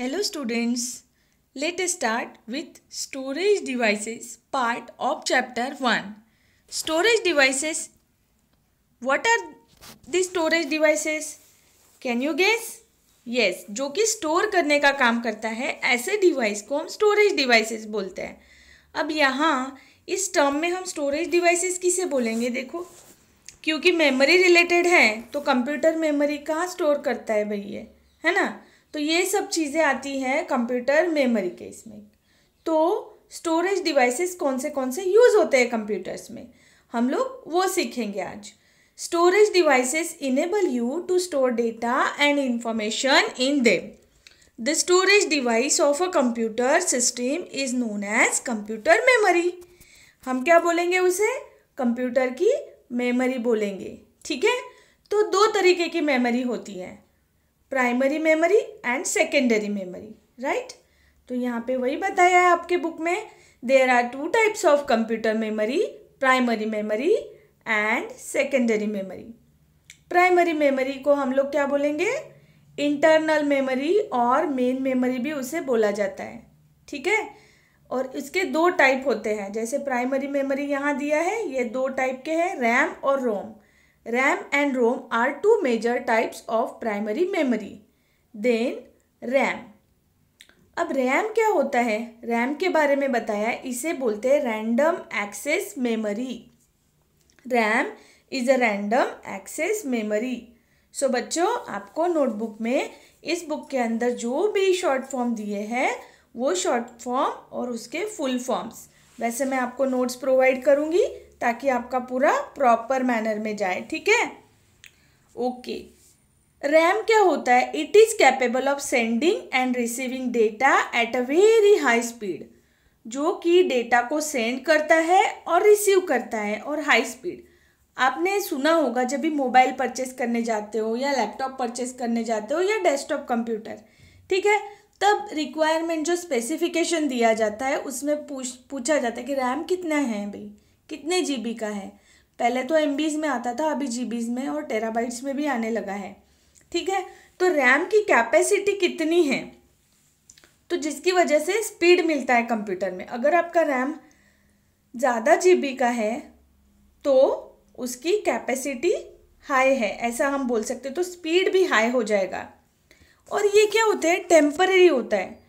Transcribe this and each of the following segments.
Hello students let's start with storage devices part of chapter one storage devices what are the storage devices can you guess yes जो कि store करने का काम करता है ऐसे डिवाइस को हम स्टोरेज डिवाइसेस बोलते हैं अब यहाँ इस टर्म में हम स्टोरेज डिवाइसेस किसे बोलेंगे देखो क्योंकि मेमोरी रिलेटेड है तो कंप्यूटर मेमोरी कहाँ स्टोर करता है भैया है ना तो ये सब चीज़ें आती हैं कंप्यूटर मेमोरी के इसमें तो स्टोरेज डिवाइसेस कौन से कौन से यूज़ होते हैं कंप्यूटर्स में हम लोग वो सीखेंगे आज storage devices enable you to store data and information in them the storage device of a computer system is known as computer memory हम क्या बोलेंगे उसे कंप्यूटर की मेमोरी बोलेंगे ठीक है तो दो तरीके की मेमोरी होती है primary memory and secondary memory right तो यहाँ पे वही बताया है आपके बुक में there are two types of computer memory primary memory and secondary memory primary memory को हम लोग क्या बोलेंगे इंटरनल मेमोरी और मेन मेमोरी भी उसे बोला जाता है ठीक है और इसके दो टाइप होते हैं जैसे प्राइमरी मेमोरी यहाँ दिया है ये दो टाइप के हैं रैम और ROM RAM and ROM are two major types of primary memory. Then RAM. अब रैम क्या होता है रैम के बारे में बताया इसे बोलते हैं random access memory RAM is a random access memory so बच्चों आपको नोटबुक में इस बुक के अंदर जो भी शॉर्ट फॉर्म दिए हैं वो शॉर्ट फॉर्म और उसके फुल फॉर्म्स वैसे मैं आपको नोट्स प्रोवाइड करूँगी ताकि आपका पूरा प्रॉपर मैनर में जाए ठीक है ओके रैम क्या होता है it is capable of sending and receiving data at a very high speed जो कि डेटा को सेंड करता है और रिसीव करता है और हाई स्पीड आपने सुना होगा जब भी मोबाइल परचेस करने जाते हो या लैपटॉप परचेस करने जाते हो या डेस्कटॉप कंप्यूटर ठीक है तब रिक्वायरमेंट जो स्पेसिफिकेशन दिया जाता है उसमें पूछ पूछा जाता है कि रैम कितना है भाई कितने जी का है पहले तो एम में आता था अभी जी में और टेराबाइट्स में भी आने लगा है ठीक है तो रैम की कैपेसिटी कितनी है तो जिसकी वजह से स्पीड मिलता है कंप्यूटर में अगर आपका रैम ज़्यादा जी का है तो उसकी कैपेसिटी हाई है ऐसा हम बोल सकते तो स्पीड भी हाई हो जाएगा और ये क्या होता है टेम्पररी होता है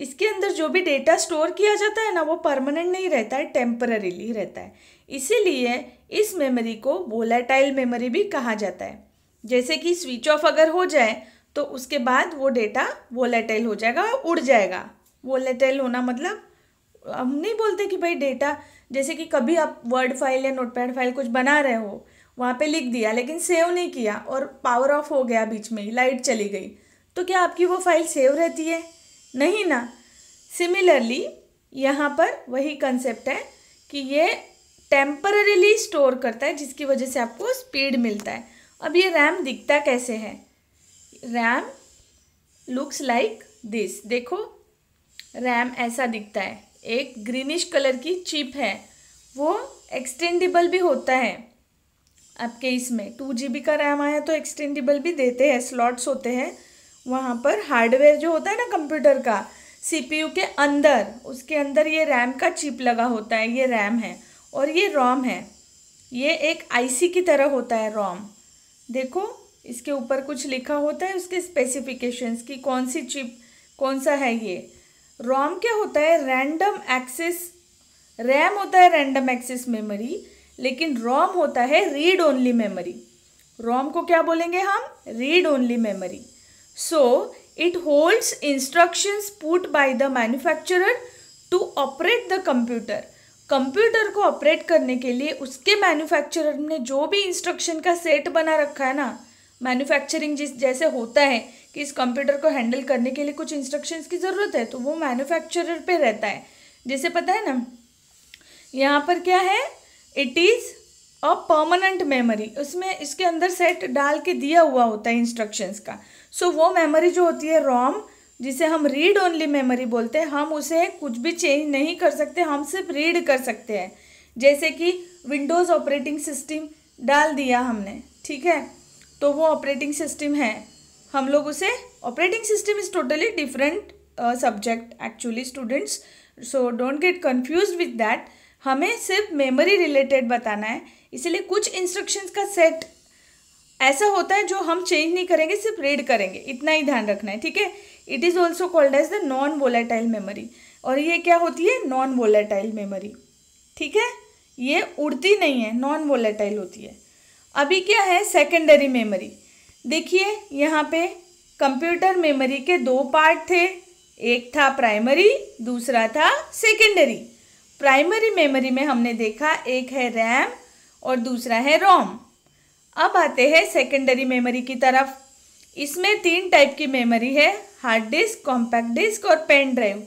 इसके अंदर जो भी डेटा स्टोर किया जाता है ना वो परमानेंट नहीं रहता है टेम्पररीली रहता है इसीलिए इस मेमोरी को वोलाटाइल मेमोरी भी कहा जाता है जैसे कि स्विच ऑफ अगर हो जाए तो उसके बाद वो डेटा वोलेटाइल हो जाएगा उड़ जाएगा वोलेटाइल होना मतलब हम नहीं बोलते कि भाई डेटा जैसे कि कभी आप वर्ड फाइल या नोटपैड फाइल कुछ बना रहे हो वहाँ पे लिख दिया लेकिन सेव नहीं किया और पावर ऑफ हो गया बीच में ही लाइट चली गई तो क्या आपकी वो फाइल सेव रहती है नहीं ना सिमिलरली यहाँ पर वही कंसेप्ट है कि ये टेम्पररीली स्टोर करता है जिसकी वजह से आपको स्पीड मिलता है अब ये रैम दिखता कैसे है रैम लुक्स लाइक दिस देखो रैम ऐसा दिखता है एक ग्रीनिश कलर की चिप है वो एक्सटेंडेबल भी होता है आपके इसमें टू जी बी का रैम आया तो एक्सटेंडेबल भी देते हैं स्लॉट्स होते हैं वहाँ पर हार्डवेयर जो होता है ना कंप्यूटर का सीपीयू के अंदर उसके अंदर ये रैम का चिप लगा होता है ये रैम है और ये रोम है ये एक आईसी की तरह होता है रोम देखो इसके ऊपर कुछ लिखा होता है उसके स्पेसिफिकेशंस की कौन सी चिप कौन सा है ये रोम क्या होता है रैंडम एक्सेस रैम होता है रैंडम एक्सेस मेमोरी लेकिन रोम होता है रीड ओनली मेमोरी रोम को क्या बोलेंगे हम read only memory So, it holds instructions put by the manufacturer to operate the computer. Computer को ऑपरेट करने के लिए उसके मैन्युफैक्चरर ने जो भी इंस्ट्रक्शन का सेट बना रखा है ना मैन्युफैक्चरिंग जिस जैसे होता है कि इस कंप्यूटर को हैंडल करने के लिए कुछ इंस्ट्रक्शंस की ज़रूरत है तो वो मैन्युफैक्चरर पे रहता है जैसे पता है ना यहाँ पर क्या है it is a permanent memory उसमें इसके अंदर सेट डाल के दिया हुआ होता है इंस्ट्रक्शंस का सो so, वो मेमोरी जो होती है रॉम जिसे हम रीड ओनली मेमोरी बोलते हैं हम उसे कुछ भी चेंज नहीं कर सकते हम सिर्फ रीड कर सकते हैं जैसे कि विंडोज़ ऑपरेटिंग सिस्टम डाल दिया हमने ठीक है तो वो ऑपरेटिंग सिस्टम है हम लोग उसे operating system is totally different subject actually students so don't get confuse with that हमें सिर्फ मेमोरी रिलेटेड बताना है इसीलिए कुछ इंस्ट्रक्शंस का सेट ऐसा होता है जो हम चेंज नहीं करेंगे सिर्फ रीड करेंगे इतना ही ध्यान रखना है ठीक है it is also called as the non volatile memory और ये क्या होती है नॉन वोलेटाइल मेमोरी ठीक है ये उड़ती नहीं है नॉन वोलेटाइल होती है अभी क्या है सेकेंडरी मेमोरी देखिए यहाँ पे कंप्यूटर मेमोरी के दो पार्ट थे एक था प्राइमरी दूसरा था सेकेंडरी प्राइमरी मेमोरी में हमने देखा एक है रैम और दूसरा है रोम अब आते हैं सेकेंडरी मेमोरी की तरफ इसमें तीन टाइप की मेमोरी है हार्ड डिस्क कॉम्पैक्ट डिस्क और पेन ड्राइव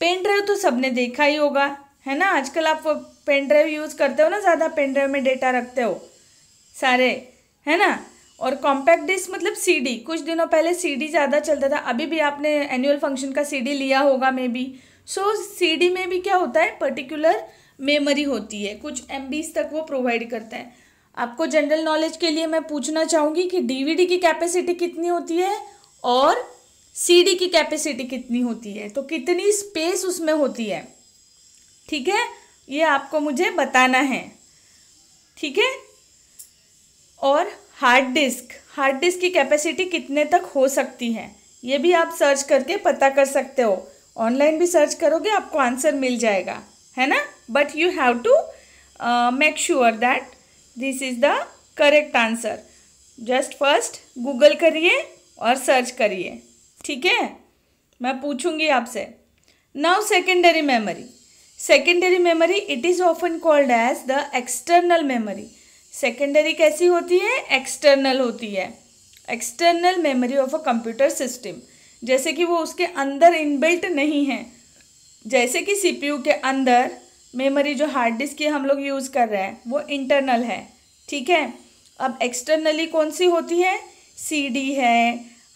पेन ड्राइव तो सबने देखा ही होगा है ना आजकल आप पेन ड्राइव यूज़ करते हो ना ज़्यादा पेन ड्राइव में डेटा रखते हो सारे है ना और कॉम्पैक्ट डिस्क मतलब सीडी कुछ दिनों पहले सीडी ज़्यादा चलता था अभी भी आपने एनुअल फंक्शन का सीडी लिया होगा मे बी सो सीडी में भी क्या होता है पर्टिकुलर मेमोरी होती है कुछ एम तक वो प्रोवाइड करता है आपको जनरल नॉलेज के लिए मैं पूछना चाहूँगी कि डीवीडी की कैपेसिटी कितनी होती है और सीडी की कैपेसिटी कितनी होती है तो कितनी स्पेस उसमें होती है ठीक है ये आपको मुझे बताना है ठीक है और हार्ड डिस्क हार्ड डिस्क की कैपेसिटी कितने तक हो सकती है ये भी आप सर्च करके पता कर सकते हो ऑनलाइन भी सर्च करोगे आपको आंसर मिल जाएगा है ना but you have to make sure that this is the correct answer just first Google करिए और सर्च करिए ठीक है मैं पूछूंगी आपसे now secondary memory secondary memory it is often called as the external memory secondary कैसी होती है एक्सटर्नल होती है external memory of a computer system जैसे कि वो उसके अंदर इनबिल्ट नहीं है जैसे कि सीपीयू के अंदर मेमोरी जो हार्ड डिस्क की हम लोग यूज़ कर रहे हैं वो इंटरनल है ठीक है अब एक्सटर्नली कौन सी होती है सीडी है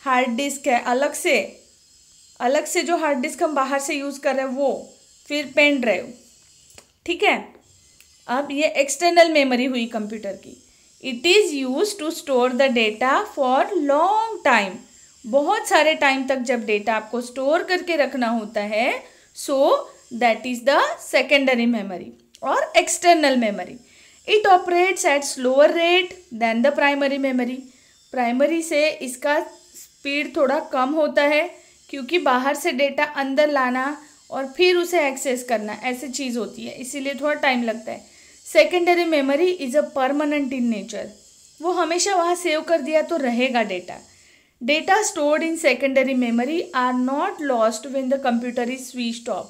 हार्ड डिस्क है अलग से अलग से जो हार्ड डिस्क हम बाहर से यूज़ कर रहे हैं वो फिर पेन ड्राइव ठीक है अब ये एक्सटर्नल मेमोरी हुई कंप्यूटर की it is use to store the data for long time बहुत सारे टाइम तक जब डेटा आपको स्टोर करके रखना होता है so that is the secondary memory और external memory it operates at slower rate than the primary memory primary से इसका स्पीड थोड़ा कम होता है क्योंकि बाहर से डेटा अंदर लाना और फिर उसे एक्सेस करना ऐसी चीज़ होती है इसीलिए थोड़ा टाइम लगता है secondary memory is a permanent in nature वो हमेशा वहाँ सेव कर दिया तो रहेगा data Data stored in secondary memory are not lost when the computer is switched off.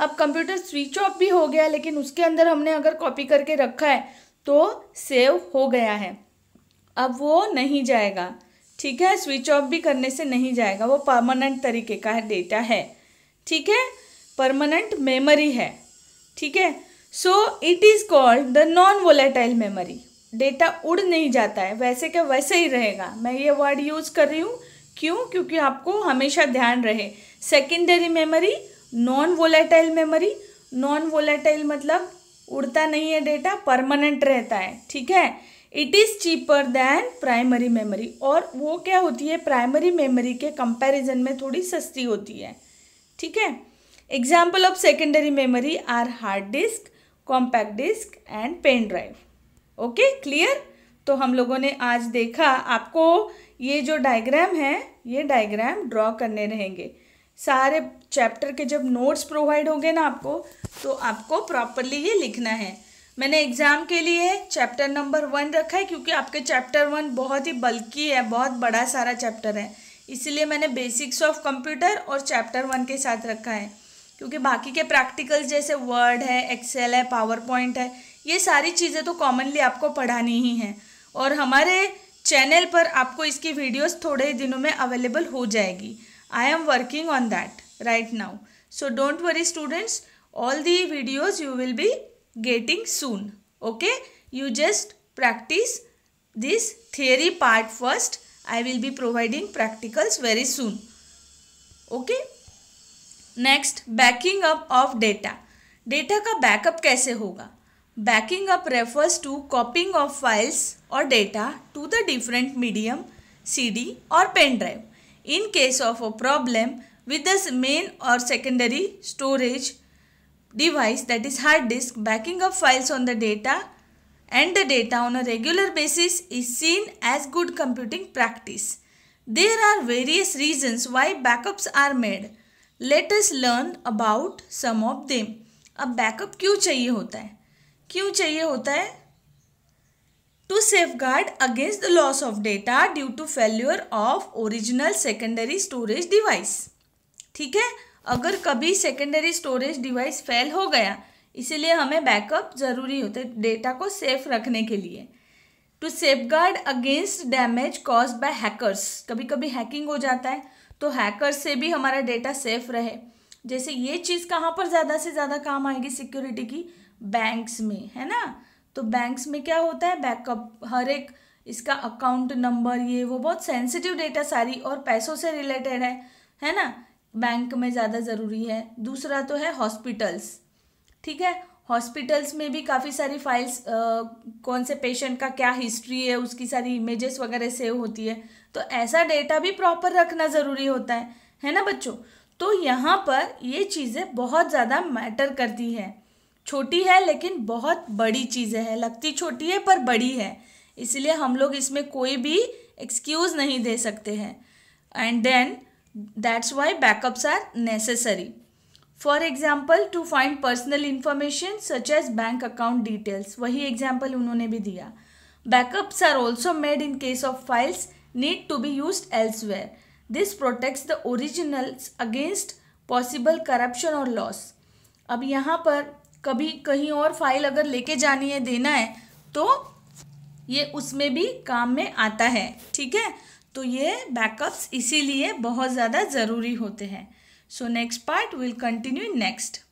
अब कंप्यूटर स्विच ऑफ भी हो गया लेकिन उसके अंदर हमने अगर कॉपी करके रखा है तो सेव हो गया है अब वो नहीं जाएगा ठीक है स्विच ऑफ भी करने से नहीं जाएगा वो परमानेंट तरीके का है डेटा है ठीक है परमानेंट मेमोरी है ठीक है so it is called the non volatile memory data उड़ नहीं जाता है वैसे क्या वैसे ही रहेगा मैं ये वर्ड यूज़ कर रही हूँ क्यों क्योंकि आपको हमेशा ध्यान रहे secondary memory non volatile memory non volatile मतलब उड़ता नहीं है डेटा परमानेंट रहता है ठीक है it is cheaper than primary memory और वो क्या होती है प्राइमरी मेमोरी के कंपैरिजन में थोड़ी सस्ती होती है ठीक है example of secondary memory are hard disk compact disk and pen drive okay clear तो हम लोगों ने आज देखा आपको ये जो डायग्राम है ये डायग्राम ड्रॉ करने रहेंगे सारे चैप्टर के जब नोट्स प्रोवाइड होंगे ना आपको तो आपको प्रॉपरली ये लिखना है मैंने एग्ज़ाम के लिए चैप्टर नंबर वन रखा है क्योंकि आपके चैप्टर वन बहुत ही बल्कि है बहुत बड़ा सारा चैप्टर है इसलिए मैंने बेसिक्स ऑफ कंप्यूटर और चैप्टर वन के साथ रखा है क्योंकि बाकी के प्रैक्टिकल्स जैसे वर्ड है एक्सेल है पावर पॉइंट है ये सारी चीज़ें तो कॉमनली आपको पढ़ानी ही हैं और हमारे चैनल पर आपको इसकी वीडियोस थोड़े ही दिनों में अवेलेबल हो जाएगी I am working on that right now so don't worry students all the videos you will be getting soon okay you just practice this theory part first I will be providing practicals very soon okay next backing up of data data का backup कैसे होगा backing up refers to copying of files और data to the different medium C D और pen drive in case of a problem with the main और secondary storage device that is hard disk backing up files on the data and the data on a regular basis is seen as good computing practice there are various reasons why backups are made latest learn about some of them अब backup क्यों चाहिए होता है क्यों चाहिए होता है to safeguard against the loss of data due to failure of original secondary storage device ठीक है अगर कभी सेकेंडरी स्टोरेज डिवाइस फेल हो गया इसीलिए हमें बैकअप ज़रूरी होता है डेटा को सेफ रखने के लिए to safeguard against damage cause by hackers कभी कभी हैकिंग हो जाता है तो हैकर से भी हमारा डेटा सेफ रहे जैसे ये चीज़ कहाँ पर ज़्यादा से ज़्यादा काम आएगी सिक्योरिटी की बैंक्स में है ना तो बैंक्स में क्या होता है बैकअप हर एक इसका अकाउंट नंबर ये वो बहुत सेंसिटिव डेटा सारी और पैसों से रिलेटेड है है ना बैंक में ज़्यादा ज़रूरी है दूसरा तो है हॉस्पिटल्स ठीक है हॉस्पिटल्स में भी काफ़ी सारी फाइल्स कौन से पेशेंट का क्या हिस्ट्री है उसकी सारी इमेजेस वगैरह सेव होती है तो ऐसा डेटा भी प्रॉपर रखना ज़रूरी होता है है ना बच्चों तो यहाँ पर ये चीज़ें बहुत ज़्यादा मैटर करती हैं छोटी है लेकिन बहुत बड़ी चीज़ें हैं लगती छोटी है पर बड़ी है इसलिए हम लोग इसमें कोई भी एक्सक्यूज़ नहीं दे सकते हैं and then that's why backups are necessary for example to find personal information such as bank account details वही एग्जाम्पल उन्होंने भी दिया backups are also made in case of files need to be use elsewhere this protects the originals against possible corruption और loss अब यहाँ पर कभी कहीं और फाइल अगर लेके जानी है देना है तो ये उसमें भी काम में आता है ठीक है तो ये बैकअप्स इसीलिए बहुत ज़्यादा ज़रूरी होते हैं so next part will continue next